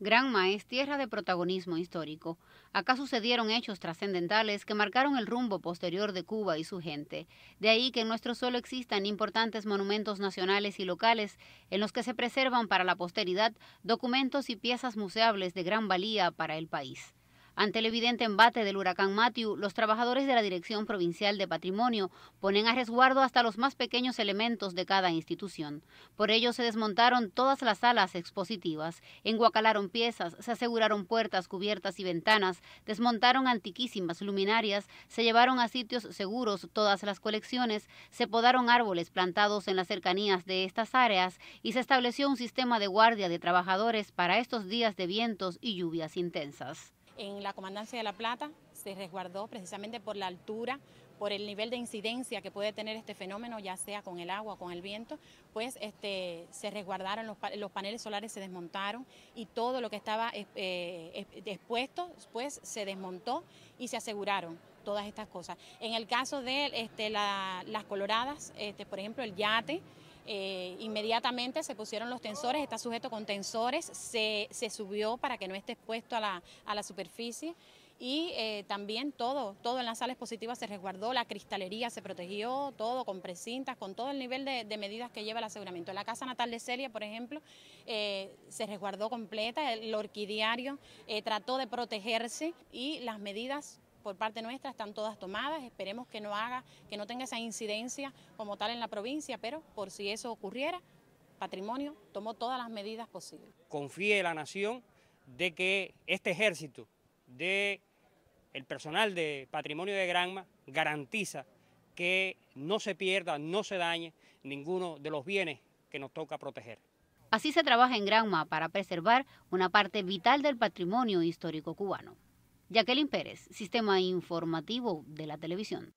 Granma es tierra de protagonismo histórico. Acá sucedieron hechos trascendentales que marcaron el rumbo posterior de Cuba y su gente. De ahí que en nuestro suelo existan importantes monumentos nacionales y locales en los que se preservan para la posteridad documentos y piezas museables de gran valía para el país. Ante el evidente embate del huracán Matthew, los trabajadores de la Dirección Provincial de Patrimonio ponen a resguardo hasta los más pequeños elementos de cada institución. Por ello se desmontaron todas las salas expositivas, enguacalaron piezas, se aseguraron puertas, cubiertas y ventanas, desmontaron antiquísimas luminarias, se llevaron a sitios seguros todas las colecciones, se podaron árboles plantados en las cercanías de estas áreas y se estableció un sistema de guardia de trabajadores para estos días de vientos y lluvias intensas en la Comandancia de La Plata se resguardó precisamente por la altura, por el nivel de incidencia que puede tener este fenómeno, ya sea con el agua, con el viento, pues este, se resguardaron, los, paneles solares se desmontaron y todo lo que estaba eh, eh, expuesto pues se desmontó y se aseguraron todas estas cosas. En el caso de este, las coloradas, este, por ejemplo, el yate, eh, inmediatamente se pusieron los tensores, está sujeto con tensores, se, subió para que no esté expuesto a la, superficie y eh, también todo, todo en las salas positivas se resguardó, la cristalería se protegió, todo con precintas, con todo el nivel de, medidas que lleva el aseguramiento. La casa natal de Celia, por ejemplo, eh, se resguardó completa, el orquidiario trató de protegerse y las medidas por parte nuestra están todas tomadas, esperemos que no haga, que no tenga esa incidencia como tal en la provincia, pero por si eso ocurriera, Patrimonio tomó todas las medidas posibles. Confíe la nación de que este ejército de el personal de Patrimonio de Granma garantiza que no se pierda, no se dañe ninguno de los bienes que nos toca proteger. Así se trabaja en Granma para preservar una parte vital del patrimonio histórico cubano. Jacqueline Pérez, Sistema Informativo de la Televisión.